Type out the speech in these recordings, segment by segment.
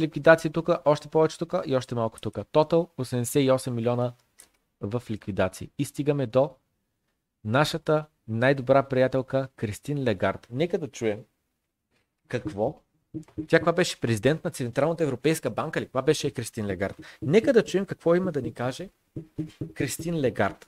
доста ликвидации тук, още повече тук и още малко тук. Тотал 88 милиона в ликвидации. И стигаме до нашата най-добра приятелка Кристин Легард. Нека да чуем какво. Тя каква беше президент на Централната европейска банка или Каква беше Кристин Легард? Нека да чуем какво има да ни каже Кристин Легард.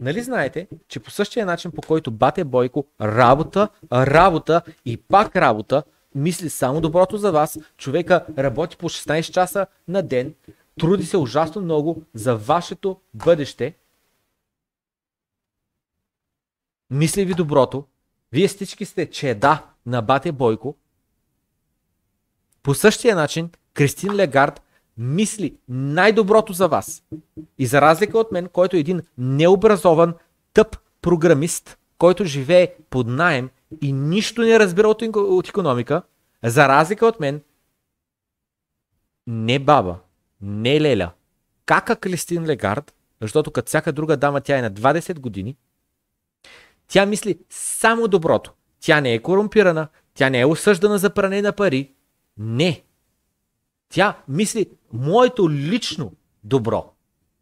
Нали знаете, че по същия начин, по който бате Бойко, работа, работа и пак работа, мисли само доброто за вас. Човека работи по 16 часа на ден, труди се ужасно много за вашето бъдеще. Мисли ви доброто. Вие всички сте чеда на Бате Бойко. По същия начин Кристин Легард мисли най-доброто за вас. И за разлика от мен, който е един необразован, тъп програмист, който живее под найем и нищо не разбира от, от економика, за разлика от мен, не баба, не леля. Кака Кристин Легард, защото като всяка друга дама тя е на 20 години, тя мисли само доброто. Тя не е корумпирана, тя не е осъждана за пране на пари. Не. Тя мисли моето лично добро.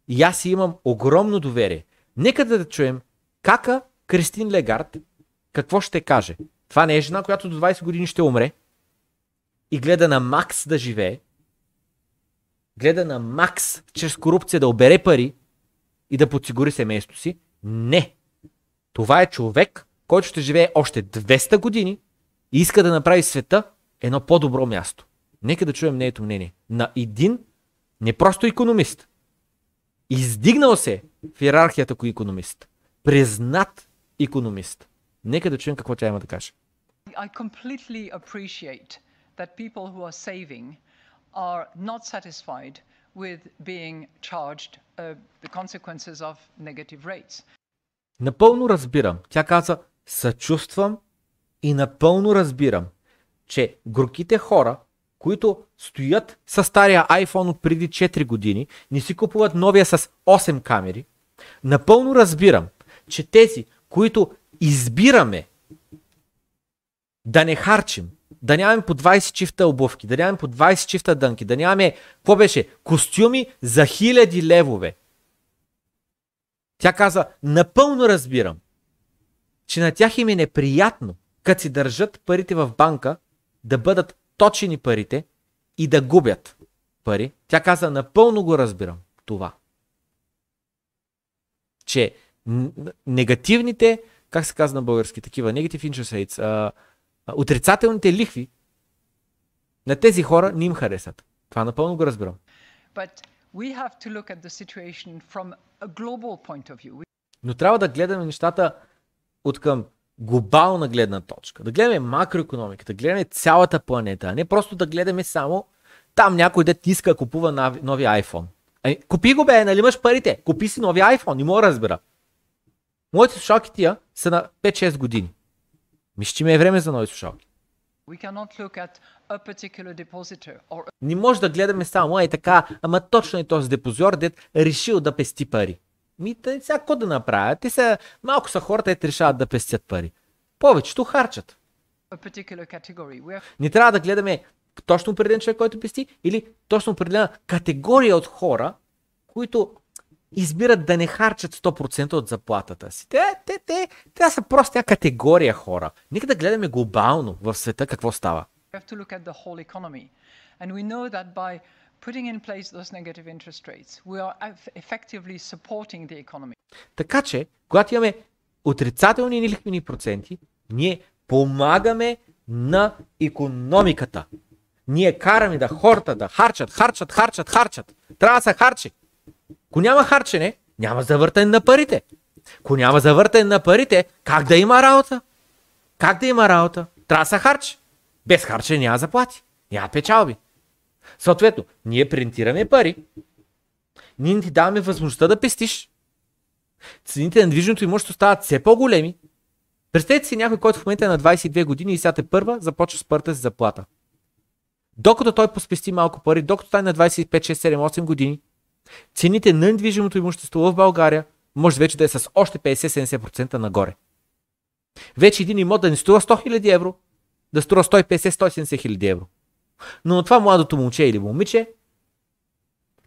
И аз имам огромно доверие. Нека да чуем кака Кристин Легард какво ще каже? Това не е жена, която до 20 години ще умре и гледа на Макс да живее, гледа на Макс чрез корупция да обере пари и да подсигури семейството си. Не! Това е човек, който ще живее още 200 години и иска да направи света едно по-добро място. Нека да чуем нейното мнение. На един не просто економист, издигнал се в иерархията като економист, признат економист. Нека да чуем какво тя има да каже. I completely appreciate that people who are saving are not satisfied with being charged uh, the consequences of negative rates. Напълно разбирам. Тя каза, съчувствам и напълно разбирам, че горките хора, които стоят с стария iPhone от преди 4 години, не си купуват новия с 8 камери, напълно разбирам, че тези, които избираме да не харчим, да нямаме по 20 чифта обувки, да нямаме по 20 чифта дънки, да нямаме, какво беше, костюми за хиляди левове. Тя каза, напълно разбирам, че на тях им е неприятно, като си държат парите в банка, да бъдат точени парите и да губят пари. Тя каза, напълно го разбирам това. Че негативните как се казва на български, такива negative interest rates, а, а, отрицателните лихви на тези хора не им харесат. Това напълно го разбирам. Но трябва да гледаме нещата от към глобална гледна точка. Да гледаме макроекономиката, да гледаме цялата планета, а не просто да гледаме само там някой дет иска да купува нови iPhone. Ай, ами, купи го бе, нали имаш парите? Купи си нови iPhone, не мога да разбера. Моите слушалки тия са на 5-6 години. Мисля, че ми е време за нови слушалки. Не може да гледаме само е така, ама точно е този депозитор, дед решил да пести пари. Ми, тъй, сега какво да направят? Те са, малко са хората, те решават да пестят пари. Повечето харчат. Не трябва да гледаме точно определен човек, който пести, или точно определена категория от хора, които избират да не харчат 100% от заплатата си. Те, те, те, те са просто категория хора. Нека да гледаме глобално в света какво става. Така че, когато имаме отрицателни или лихвени проценти, ние помагаме на економиката. Ние караме да хората да харчат, харчат, харчат, харчат. Трябва да се харчи. Ако няма харчене, няма завъртане на парите. Ако няма завъртане на парите, как да има работа? Как да има работа? Трябва да са харч. Без харчене няма заплати. Няма печалби. Съответно, ние принтираме пари. Ние ти даваме възможността да пестиш. Цените на движното имущество стават все по-големи. Представете си някой, който в момента е на 22 години и сега те първа започва с първата си заплата. Докато той поспести малко пари, докато той е на 25, 6, 7, 8 години, цените на недвижимото имущество в България може вече да е с още 50-70% нагоре. Вече един имот да не струва 100 000 евро, да струва 150-170 000 евро. Но на това младото момче или момиче,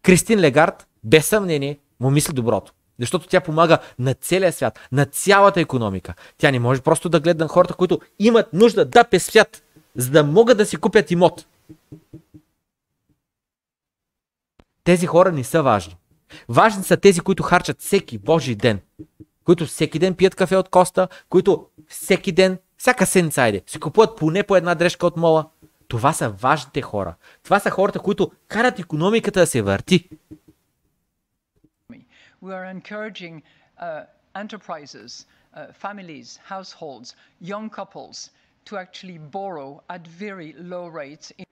Кристин Легард, без съмнение, му мисли доброто. Защото тя помага на целия свят, на цялата економика. Тя не може просто да гледа на хората, които имат нужда да пестят, за да могат да си купят имот. Тези хора не са важни. Важни са тези, които харчат всеки Божий ден. Които всеки ден пият кафе от Коста, които всеки ден, всяка седмица айде, си купуват поне по една дрежка от мола. Това са важните хора. Това са хората, които карат економиката да се върти. We are encouraging uh, enterprises, uh, families, households, young couples to actually borrow at very low rates. In...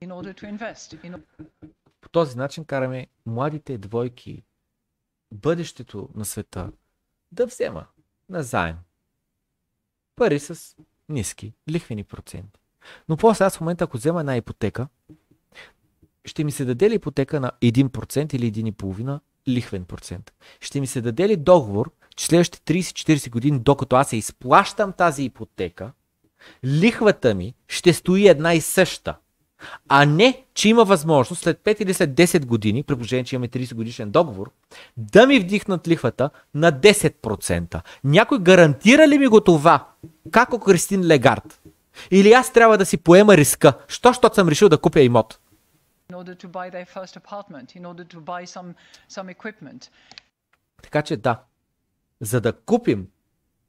In order to invest. In... По този начин караме младите двойки, бъдещето на света, да взема на заем пари с ниски лихвени проценти. Но после аз в момента, ако взема една ипотека, ще ми се даде ли ипотека на 1% или 1,5% лихвен процент? Ще ми се даде ли договор, че следващите 30-40 години, докато аз се изплащам тази ипотека, лихвата ми ще стои една и съща. А не, че има възможност след 5 или след 10 години, при положение, че имаме 30 годишен договор, да ми вдихнат лихвата на 10%. Някой гарантира ли ми го това? Како Кристин Легард? Или аз трябва да си поема риска, що, защото съм решил да купя имот? така че да, за да купим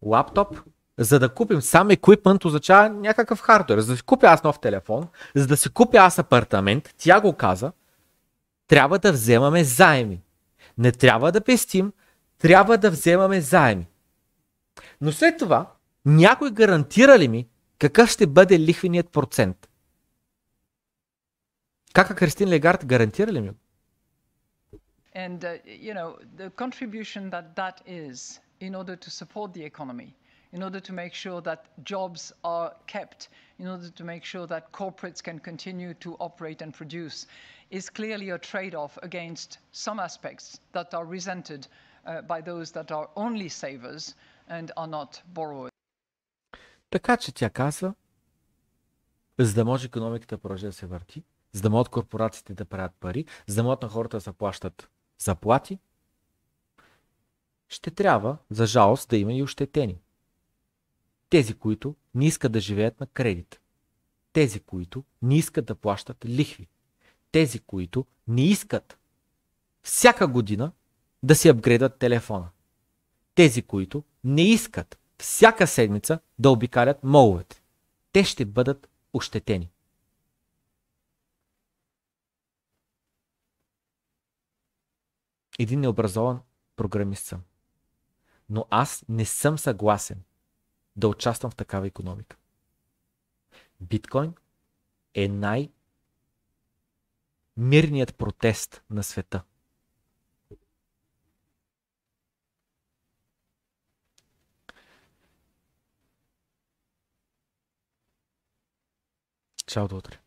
лаптоп, за да купим сам еквипмент означава някакъв хардвер. За да си купя аз нов телефон, за да си купя аз апартамент, тя го каза, трябва да вземаме заеми. Не трябва да пестим, трябва да вземаме заеми. Но след това, някой гарантира ли ми какъв ще бъде лихвеният процент? Кака Кристин Легард гарантира ли ми And, uh, you know, the contribution that that is in order to support the economy – in order to make sure that jobs are kept, in order to make sure that corporates can continue to operate and produce, is clearly a trade-off against some aspects that are resented uh, by those that are only savers and are not borrowers. Така че тя казва, за да може економиката продължи да се върти, за да могат корпорациите да правят пари, за да могат на хората да заплащат заплати, ще трябва, за жалост, да има и ощетени. Тези, които не искат да живеят на кредит. Тези, които не искат да плащат лихви. Тези, които не искат всяка година да си апгрейдат телефона. Тези, които не искат всяка седмица да обикалят моловете. Те ще бъдат ощетени. Един необразован програмист съм. Но аз не съм съгласен да участвам в такава економика. Биткоин е най- мирният протест на света. Чао до утре.